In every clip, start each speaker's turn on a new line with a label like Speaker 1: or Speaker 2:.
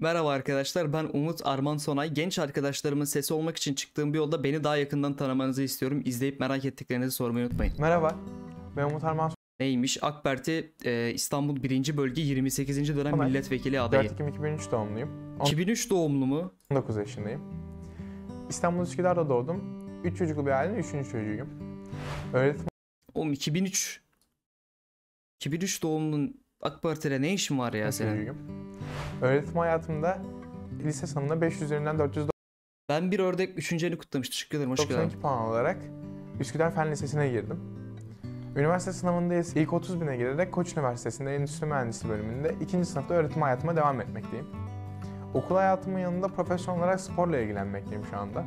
Speaker 1: Merhaba arkadaşlar ben Umut Arman Sonay. Genç arkadaşlarımın sesi olmak için çıktığım bir yolda beni daha yakından tanımanızı istiyorum. İzleyip merak ettiklerinizi sormayı unutmayın. Merhaba ben Umut Arman Sonay. Neymiş? AK e, İstanbul 1. Bölge 28. dönem Ama milletvekili adayı. 4 Ekim 2003 doğumluyum. 2003 doğumlu mu? 19 yaşındayım. İstanbul Üsküdar'da doğdum. 3 çocuklu bir ailenin 3. çocuğuyum. Öğretim... Oğlum 2003... 2003 doğumlunun AK Parti'de ne işin var ya senin? Çocuğuyum. Öğretim hayatımda lise sınavında 500 üzerinden 400 Ben bir ördek üçünceli kutlamış. Teşekkür ederim. Hoş geldin. 92 puan olarak Üsküdar Fen Lisesi'ne girdim. Üniversite sınavında ise ilk 30 bine girerek Koç Üniversitesi'nde Endüstri Mühendisliği bölümünde ikinci sınıfta öğretim hayatıma devam etmekteyim. Okul hayatımın yanında profesyonel olarak sporla ilgilenmekteyim şu anda.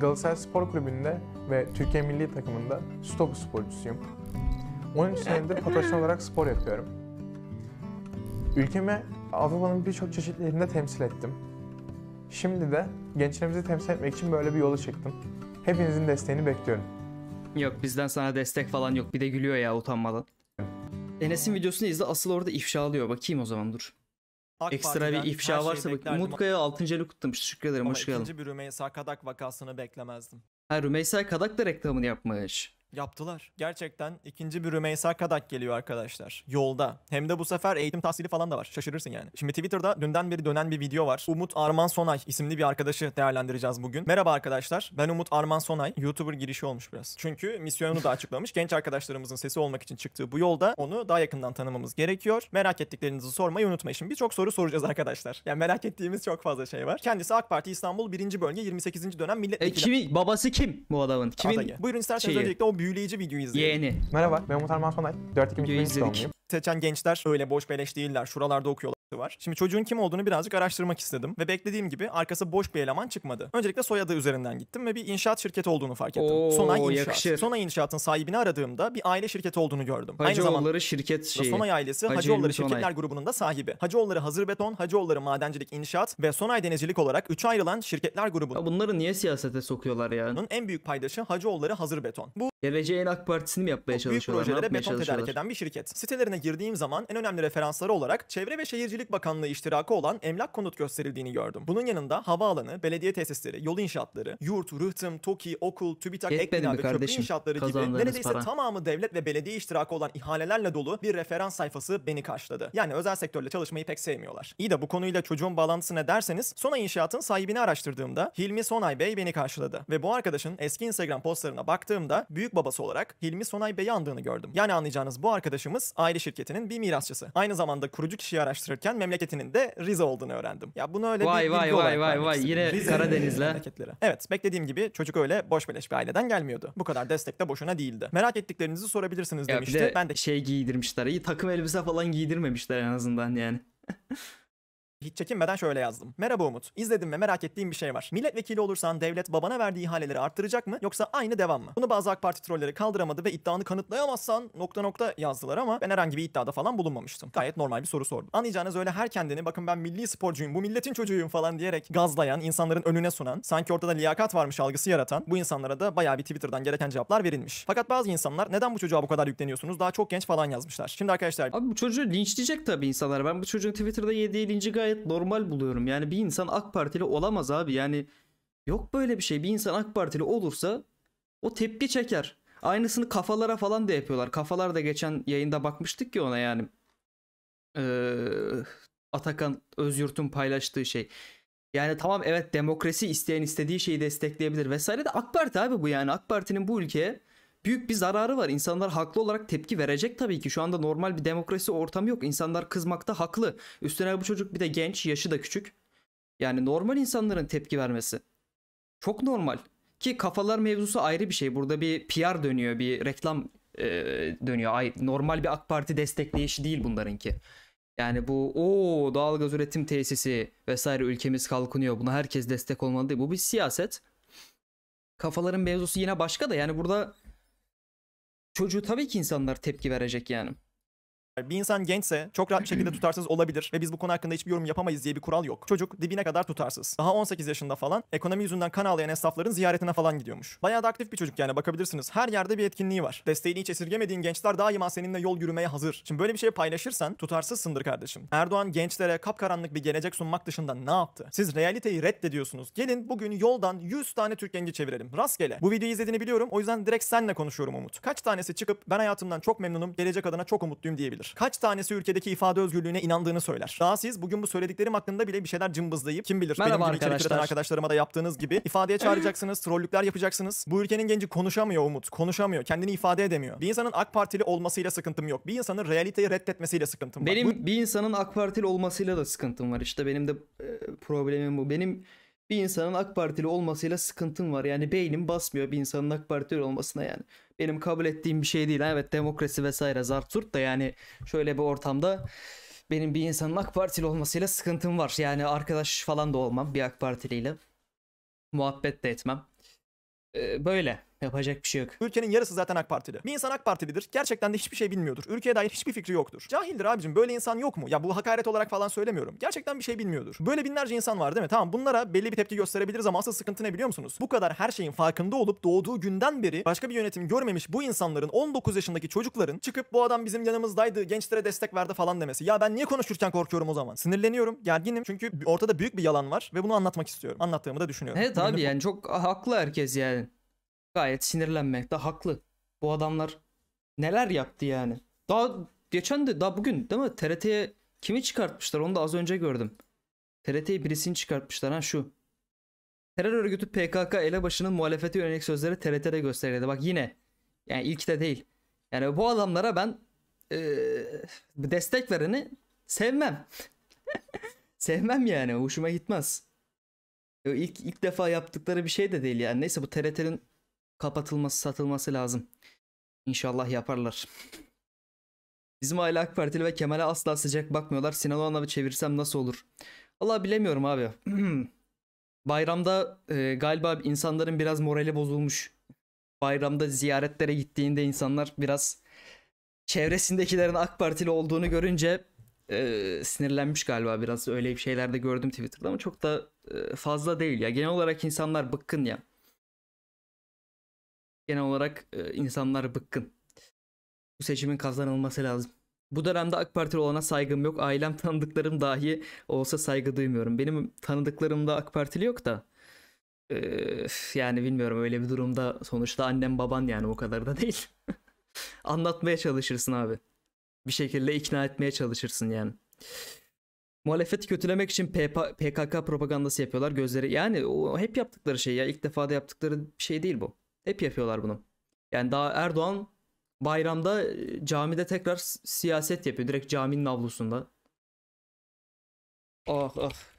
Speaker 1: Galatasaray Spor Kulübü'nde ve Türkiye Milli Takımı'nda stop sporcusuyum. 13 senedir profesyonel olarak spor yapıyorum. Ülkeme Avrupa'nın birçok çeşitlerinde temsil ettim. Şimdi de gençlerimizi temsil etmek için böyle bir yola çıktım.
Speaker 2: Hepinizin desteğini bekliyorum.
Speaker 1: Yok bizden sana destek falan yok. Bir de gülüyor ya utanmadan. Enes'in videosunu izle asıl orada ifşa alıyor. Bakayım o zaman dur. AK Ekstra bir ifşa varsa bak. Mutka'ya 6. eli kutlamış. Teşekkür ederim. Ama hoş geldin. ikinci
Speaker 2: bir Rümeysa Kadak vakasını beklemezdim.
Speaker 1: Ha Rümeysa Kadak da reklamını yapmış.
Speaker 2: Yaptılar. Gerçekten ikinci bir Rümeysa Kadak geliyor arkadaşlar. Yolda. Hem de bu sefer eğitim tahsili falan da var. Şaşırırsın yani. Şimdi Twitter'da dünden beri dönen bir video var. Umut Arman Sonay isimli bir arkadaşı değerlendireceğiz bugün. Merhaba arkadaşlar. Ben Umut Arman Sonay. YouTuber girişi olmuş biraz. Çünkü misyonunu da açıklamış. Genç arkadaşlarımızın sesi olmak için çıktığı bu yolda onu daha yakından tanımamız gerekiyor. Merak ettiklerinizi sormayı unutmayın. Şimdi birçok soru soracağız arkadaşlar. Yani merak ettiğimiz çok fazla şey var. Kendisi AK Parti İstanbul 1. Bölge 28. dönem milletvekili. E, kimi,
Speaker 1: babası kim bu adamın? Kimin? Adayı. Buyurun isterseniz şeyi. öncelikle
Speaker 2: o büyük büyüleyici bir gün Yeğeni. Merhaba
Speaker 1: ben Umut Arman Sonay. 4 Ekim Video 2003 izledik.
Speaker 2: Seçen gençler öyle boş beleş değiller. Şuralarda okuyorlar var. Şimdi çocuğun kim olduğunu birazcık araştırmak istedim ve beklediğim gibi arkası boş bir eleman çıkmadı. Öncelikle soyadı üzerinden gittim ve bir inşaat şirketi olduğunu fark ettim. Oo, Sonay İnşaat. Yakışır. Sonay İnşaat'ın sahibini aradığımda bir aile şirketi olduğunu gördüm. Hacıoğulları Aynı zamanda
Speaker 1: şirket şeyi. Sonay ailesi Hacı Hacıoğulları Sonay. Şirketler
Speaker 2: grubunun da sahibi. Hacıoğulları Hazır Beton, Hacıoğulları Madencilik İnşaat ve Sonay Denizcilik olarak üç ayrılan şirketler grubu. Ya bunları niye siyasete sokuyorlar ya? Bunun en büyük paydaşı Hacıoğulları Hazır Beton. Bu Geleceğin AK Partisi'ni mi yapmaya çalışıyorlar? Büyük projelere beton tedarik eden bir şirket. Sitelerine girdiğim zaman en önemli referansları olarak çevre ve şehircilik Şehircilik Bakanlığı iştirakı olan emlak konut gösterildiğini gördüm. Bunun yanında havaalanı, belediye tesisleri, yol inşaatları, yurt, rıhtım, toki, okul, TÜBİTAK, Yetmedi ek bina ve köprü inşaatları gibi neredeyse para. tamamı devlet ve belediye iştirakı olan ihalelerle dolu bir referans sayfası beni karşıladı. Yani özel sektörle çalışmayı pek sevmiyorlar. İyi de bu konuyla çocuğun bağlantısı ne derseniz Sona inşaatın sahibini araştırdığımda Hilmi Sonay Bey beni karşıladı. Ve bu arkadaşın eski Instagram postlarına baktığımda büyük babası olarak Hilmi Sonay Bey'i andığını gördüm. Yani anlayacağınız bu arkadaşımız aile şirketinin bir mirasçısı. Aynı zamanda kurucu kişiyi araştırırken okurken memleketinin de Rize olduğunu öğrendim. Ya bunu öyle vay, bir vay, bilgi vay, vay, vay. Yine Rize Karadeniz'le. memleketleri. Evet beklediğim gibi çocuk öyle boş beleş bir aileden gelmiyordu. Bu kadar destek de boşuna değildi. Merak ettiklerinizi sorabilirsiniz ya demişti. De ben de şey giydirmişler.
Speaker 1: İyi takım elbise falan giydirmemişler en azından yani.
Speaker 2: hiç çekinmeden şöyle yazdım. Merhaba Umut. İzledim ve merak ettiğim bir şey var. Milletvekili olursan devlet babana verdiği ihaleleri arttıracak mı yoksa aynı devam mı? Bunu bazı AK Parti trolleri kaldıramadı ve iddianı kanıtlayamazsan nokta nokta yazdılar ama ben herhangi bir iddiada falan bulunmamıştım. Gayet normal bir soru sordum. Anlayacağınız öyle her kendini bakın ben milli sporcuyum bu milletin çocuğuyum falan diyerek gazlayan, insanların önüne sunan, sanki ortada liyakat varmış algısı yaratan bu insanlara da bayağı bir Twitter'dan gereken cevaplar verilmiş. Fakat bazı insanlar neden bu çocuğa bu kadar yükleniyorsunuz daha çok genç falan yazmışlar. Şimdi arkadaşlar... Abi bu çocuğu linçleyecek tabii insanlar. Ben bu çocuğun Twitter'da yediği linci gayet gayet
Speaker 1: normal buluyorum. Yani bir insan AK Partili olamaz abi. Yani yok böyle bir şey. Bir insan AK Partili olursa o tepki çeker. Aynısını kafalara falan da yapıyorlar. Kafalar da geçen yayında bakmıştık ki ona yani. Ee, Atakan Özyurt'un paylaştığı şey. Yani tamam evet demokrasi isteyen istediği şeyi destekleyebilir vesaire de AK Parti abi bu yani. AK Parti'nin bu ülkeye büyük bir zararı var. İnsanlar haklı olarak tepki verecek tabii ki. Şu anda normal bir demokrasi ortamı yok. İnsanlar kızmakta haklı. Üstüne bu çocuk bir de genç, yaşı da küçük. Yani normal insanların tepki vermesi. Çok normal. Ki kafalar mevzusu ayrı bir şey. Burada bir PR dönüyor, bir reklam e, dönüyor. Ay, normal bir AK Parti destekleyişi değil bunlarınki. Yani bu o doğalgaz üretim tesisi vesaire ülkemiz kalkınıyor. Buna herkes destek olmalı değil. Bu bir siyaset. Kafaların mevzusu yine başka da yani burada çocuğu tabii ki insanlar tepki verecek
Speaker 2: yani. Bir insan gençse çok rahat bir şekilde tutarsız olabilir ve biz bu konu hakkında hiçbir yorum yapamayız diye bir kural yok. Çocuk dibine kadar tutarsız. Daha 18 yaşında falan ekonomi yüzünden kan ağlayan esnafların ziyaretine falan gidiyormuş. Bayağı da aktif bir çocuk yani bakabilirsiniz. Her yerde bir etkinliği var. Desteğini hiç esirgemediğin gençler daima seninle yol yürümeye hazır. Şimdi böyle bir şey paylaşırsan tutarsızsındır kardeşim. Erdoğan gençlere kapkaranlık bir gelecek sunmak dışında ne yaptı? Siz realiteyi reddediyorsunuz. Gelin bugün yoldan 100 tane Türk genci çevirelim. Rastgele. Bu videoyu izlediğini biliyorum. O yüzden direkt senle konuşuyorum Umut. Kaç tanesi çıkıp ben hayatımdan çok memnunum, gelecek adına çok umutluyum diyebilir anlatır. Kaç tanesi ülkedeki ifade özgürlüğüne inandığını söyler. Daha siz bugün bu söylediklerim hakkında bile bir şeyler cımbızlayıp kim bilir Merhaba benim gibi arkadaşlar. arkadaşlarıma da yaptığınız gibi ifadeye çağıracaksınız, trollükler yapacaksınız. Bu ülkenin genci konuşamıyor Umut, konuşamıyor, kendini ifade edemiyor. Bir insanın AK Partili olmasıyla sıkıntım yok. Bir insanın realiteyi reddetmesiyle sıkıntım var. Benim
Speaker 1: bu... bir insanın AK Partili olmasıyla da sıkıntım var. İşte benim de e, problemim bu. Benim bir insanın AK Partili olmasıyla sıkıntım var. Yani beynim basmıyor bir insanın AK Partili olmasına yani. Benim kabul ettiğim bir şey değil. Evet demokrasi vesaire zart zurt da yani şöyle bir ortamda benim bir insanın AK Partili olmasıyla sıkıntım var. Yani arkadaş falan da olmam bir AK Partiliyle. Muhabbet de etmem.
Speaker 2: Ee, böyle. Yapacak bir şey yok. Ülkenin yarısı zaten AK Partili. Bir insan AK Partilidir. Gerçekten de hiçbir şey bilmiyordur. Ülkeye dair hiçbir fikri yoktur. Cahildir abicim. Böyle insan yok mu? Ya bu hakaret olarak falan söylemiyorum. Gerçekten bir şey bilmiyordur. Böyle binlerce insan var değil mi? Tamam bunlara belli bir tepki gösterebiliriz ama asıl sıkıntı ne biliyor musunuz? Bu kadar her şeyin farkında olup doğduğu günden beri başka bir yönetim görmemiş bu insanların 19 yaşındaki çocukların çıkıp bu adam bizim yanımızdaydı, gençlere destek verdi falan demesi. Ya ben niye konuşurken korkuyorum o zaman? Sinirleniyorum, gerginim. Çünkü ortada büyük bir yalan var ve bunu anlatmak istiyorum. Anlattığımı da düşünüyorum. Evet abi
Speaker 1: yani çok haklı herkes yani gayet sinirlenmekte haklı. Bu adamlar neler yaptı yani. Daha geçen de daha bugün değil mi TRT'ye kimi çıkartmışlar onu da az önce gördüm. TRT'ye birisini çıkartmışlar ha şu. Terör örgütü PKK elebaşının muhalefete yönelik sözleri TRT'de gösterildi. Bak yine yani ilk de değil. Yani bu adamlara ben e, destek vereni sevmem. sevmem yani hoşuma gitmez. İlk, ilk defa yaptıkları bir şey de değil yani. Neyse bu TRT'nin kapatılması satılması lazım. İnşallah yaparlar. Bizim aile AK Partili ve Kemal'e asla sıcak bakmıyorlar. Sinan Oğan'a çevirsem nasıl olur? Allah bilemiyorum abi. Bayramda e, galiba insanların biraz morali bozulmuş. Bayramda ziyaretlere gittiğinde insanlar biraz çevresindekilerin AK Partili olduğunu görünce e, sinirlenmiş galiba biraz. Öyle bir şeyler de gördüm Twitter'da ama çok da e, fazla değil ya. Genel olarak insanlar bıkkın ya genel olarak e, insanlar bıkkın. Bu seçimin kazanılması lazım. Bu dönemde AK Partili olana saygım yok. Ailem tanıdıklarım dahi olsa saygı duymuyorum. Benim tanıdıklarımda AK Partili yok da. Ee, yani bilmiyorum öyle bir durumda sonuçta annem baban yani o kadar da değil. Anlatmaya çalışırsın abi. Bir şekilde ikna etmeye çalışırsın yani. Muhalefeti kötülemek için PKK propagandası yapıyorlar gözleri. Yani o hep yaptıkları şey ya ilk defa da yaptıkları şey değil bu. Hep yapıyorlar bunu. Yani daha Erdoğan bayramda e, camide tekrar siyaset yapıyor. Direkt caminin avlusunda. Ah ah.